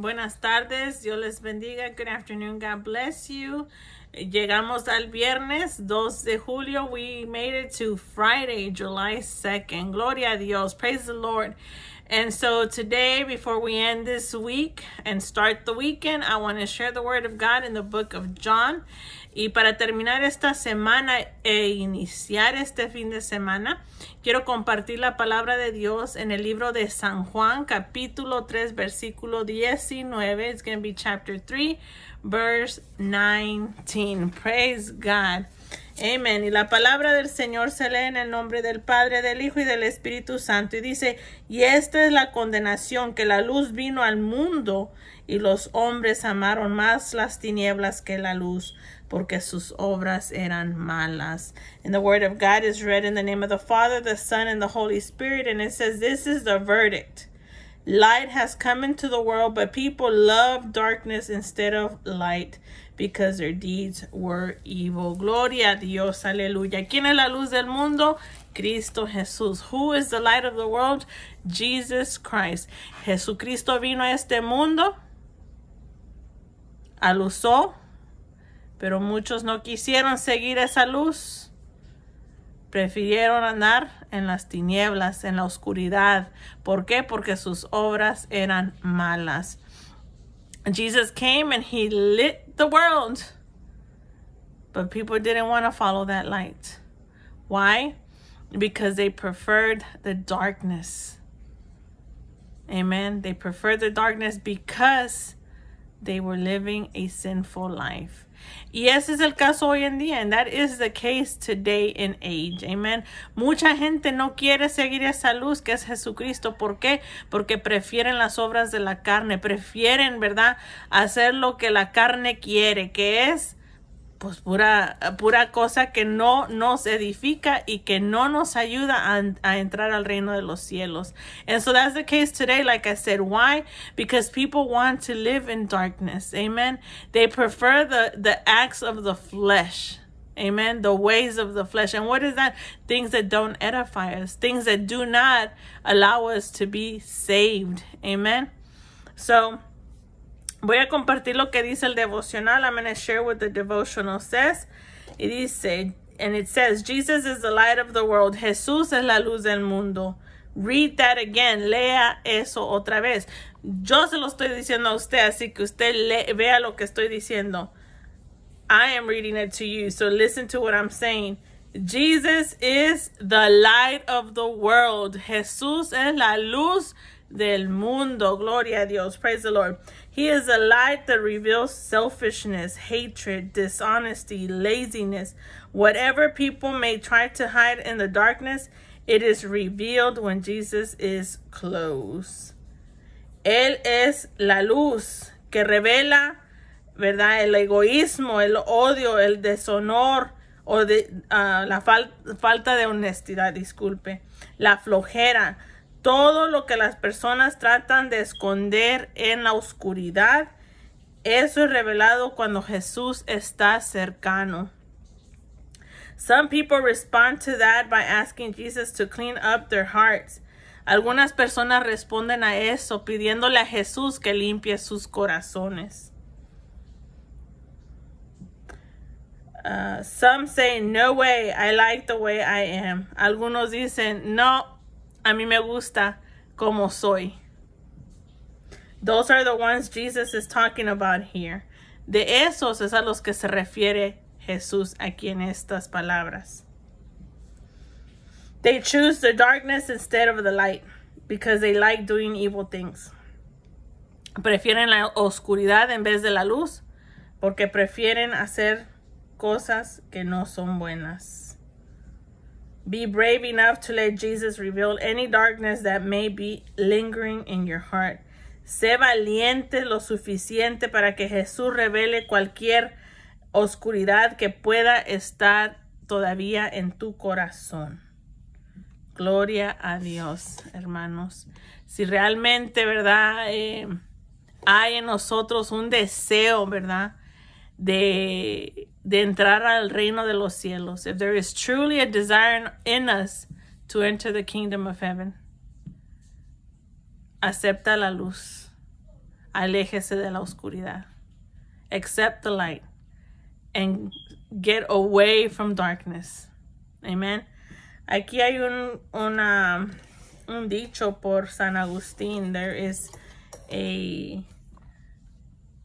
Buenas tardes, Dios les bendiga. Good afternoon, God bless you. Llegamos al viernes 2 de julio. We made it to Friday, July 2nd. Gloria a Dios. Praise the Lord. And so today, before we end this week and start the weekend, I want to share the word of God in the book of John. Y para terminar esta semana e iniciar este fin de semana, quiero compartir la palabra de Dios en el libro de San Juan, capítulo 3, versículo 19. It's going to be chapter 3, verse 19. Praise God. Amén. Y la palabra del Señor se lee en el nombre del Padre, del Hijo y del Espíritu Santo. Y dice, y esta es la condenación, que la luz vino al mundo y los hombres amaron más las tinieblas que la luz porque sus obras eran malas. And the word of God is read in the name of the Father, the Son, and the Holy Spirit. And it says, this is the verdict. Light has come into the world, but people love darkness instead of light because their deeds were evil. Gloria a Dios, aleluya. ¿Quién es la luz del mundo? Cristo Jesús. Who is the light of the world? Jesus Christ. Jesucristo vino a este mundo, alusó Pero muchos no quisieron seguir esa luz. Prefirieron andar en las tinieblas, en la oscuridad. ¿Por qué? Porque sus obras eran malas. Jesus came and he lit the world. But people didn't want to follow that light. Why? Because they preferred the darkness. Amen. They preferred the darkness because They were living a sinful life. Y ese es el caso hoy en día. And that is the case today in age. Amen. Mucha gente no quiere seguir esa luz que es Jesucristo. ¿Por qué? Porque prefieren las obras de la carne. Prefieren, ¿verdad? Hacer lo que la carne quiere, que es pues pura, pura cosa que no nos edifica y que no nos ayuda a, a, entrar al reino de los cielos. And so that's the case today. Like I said, why? Because people want to live in darkness. Amen. They prefer the, the acts of the flesh. Amen. The ways of the flesh. And what is that? Things that don't edify us. Things that do not allow us to be saved. Amen. So, Voy a compartir lo que dice el devocional. I'm going to share what the devotional says. Y dice, and it says, Jesus is the light of the world. Jesús es la luz del mundo. Read that again. Lea eso otra vez. Yo se lo estoy diciendo a usted, así que usted le vea lo que estoy diciendo. I am reading it to you, so listen to what I'm saying. Jesus is the light of the world. Jesús es la luz del mundo. Gloria a Dios. Praise the Lord. He is a light that reveals selfishness, hatred, dishonesty, laziness. Whatever people may try to hide in the darkness, it is revealed when Jesus is close. Él es la luz que revela, ¿verdad? El egoísmo, el odio, el deshonor o de, uh, la fal falta de honestidad, disculpe, la flojera, Todo lo que las personas tratan de esconder en la oscuridad, eso es revelado cuando Jesús está cercano. Some people respond to that by asking Jesus to clean up their hearts. Algunas personas responden a eso pidiéndole a Jesús que limpie sus corazones. Uh, some say, no way, I like the way I am. Algunos dicen, no, a mí me gusta como soy. Those are the ones Jesus is talking about here. De esos es a los que se refiere Jesús aquí en estas palabras. They choose the darkness instead of the light because they like doing evil things. Prefieren la oscuridad en vez de la luz porque prefieren hacer cosas que no son buenas. Be brave enough to let Jesus reveal any darkness that may be lingering in your heart. Sé valiente lo suficiente para que Jesús revele cualquier oscuridad que pueda estar todavía en tu corazón. Gloria a Dios, hermanos. Si realmente, ¿verdad? Eh, hay en nosotros un deseo, ¿verdad? de, de entrar al reino de los cielos. If there is truly a desire in us to enter the kingdom of heaven, acepta la luz, aléjese de la oscuridad, accept the light, and get away from darkness. Amen. Aquí hay un, una, un dicho por San Agustín. There is a,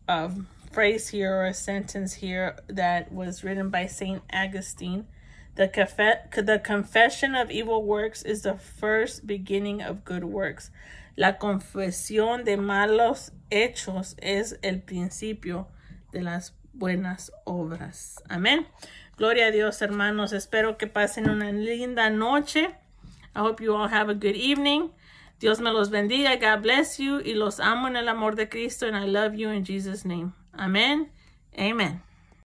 a um, phrase here or a sentence here that was written by St. Augustine. The, conf the confession of evil works is the first beginning of good works. La confesión de malos hechos es el principio de las buenas obras. Amén. Gloria a Dios, hermanos. Espero que pasen una linda noche. I hope you all have a good evening. Dios me los bendiga. God bless you. Y los amo en el amor de Cristo. And I love you in Jesus' name. Amen. Amen.